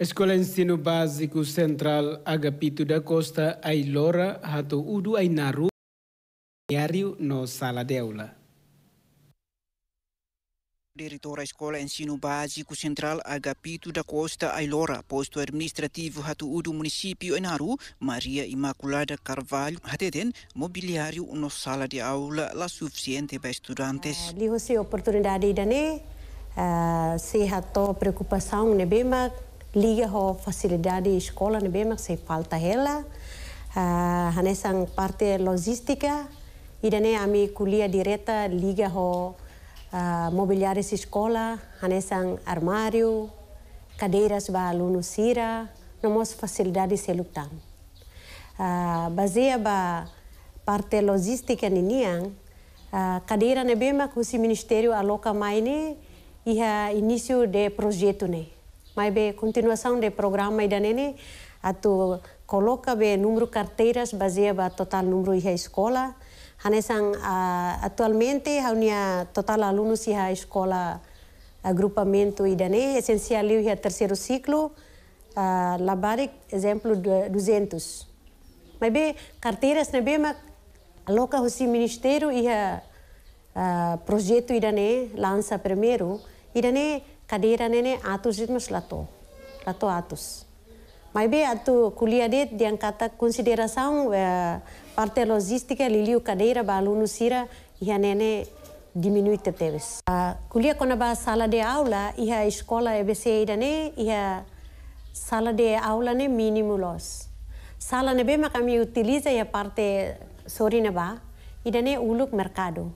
Escola Ensino Básico Central Agapito da Costa Ailora Rato Udu Ainaru Diário no Sala de Aula. Diretora Escola Ensino Básico Central Agapito da Costa Ailora, posto administrativo Rato udu município Enaru, Maria Imaculada Carvalho, Rateden, mobiliário no sala de aula lá suficiente para estudantes. Uh, ah, Ligo-se oportunidade, Dani, uh, se a preocupação, né, bem, mas liga ho facilidade escola ne bemak se falta ela, uh, ah, nessa parte logística e dane ami kulia direta liga ho uh, ah, mobiliários escola nessa armário cadeiras ba aluno sira no mos facilidade se lutam uh, ah, baseia ba parte logística niniang uh, cadeira ne bemak o ministério aloca mais ne e início de projeto né mas bem, continuação do programa e da nene, a tu coloca bem número carteiras baseado no total número da escola. Hanesan, uh, atualmente, há unia total alunos da escola agrupamento e dané, essencial e terceiro ciclo, uh, exemplo, 200. Mas bem, carteiras, né, bem, aloca o ministério e a uh, projeto Irane lança primeiro. Irane kadeira nene atus ritmos lato, lato atus. Maybe atu kuliah det yang kata konsiderasaun uh, eh, parte logística liliu kadeira balunusira sira ia nene diminuite teteves. Uh, ah, kuliah kona ba sala de aula ia escola EBC ne ia sala de aula ne minimulos. Sala ne be makami utiliza ia ya parte sorina ba ida uluk merkado.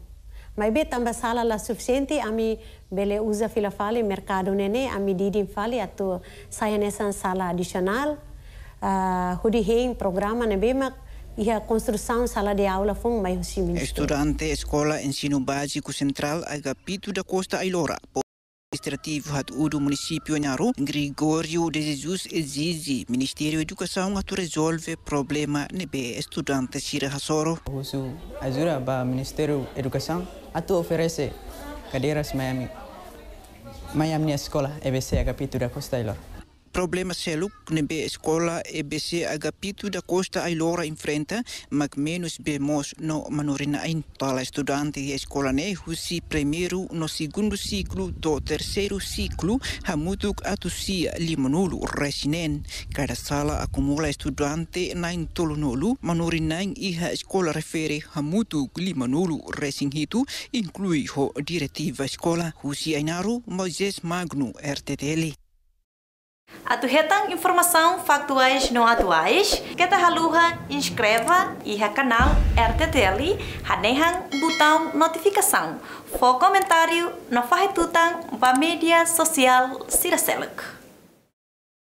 Ma tambah basala la sufficiente ami bele usa fila fale mercado nene ami didin fali atau saya nesan salah adisional uh, ah, hudi hein programa ne bemak ia construção salah de aula foi mais Estudante escola ensino básico central Agapito da Costa Ailora. administrativo do município Nharu, Gregório de Jesus Zizi, Ministério da Educação, atu resolve problema nebe estudante Shira Hasoro. Uso ajuda para o Ministério da Educação, tu oferece cadeiras Miami, Miami escola EBC Agapito da Costa Ilora. problema seluk nebe escola EBC agapitu da Costa Ailora enfrenta, mac menos bemos no manorina in tala estudante de escola ne husi primeiro no segundo ciclo do terceiro ciclo hamutuk atusia limonulu resinen. Cada sala acumula estudante nain manurina manorina iha escola refere hamutuk limonulu resinhitu inclui ho diretiva escola husi ainaru Moises Magno RTTL. E. aturretang informação factuais não atuais, te haluha inscreva e canal RTTL hanehang botão notificação. For comentário na farretutang para mídia social Siraselak.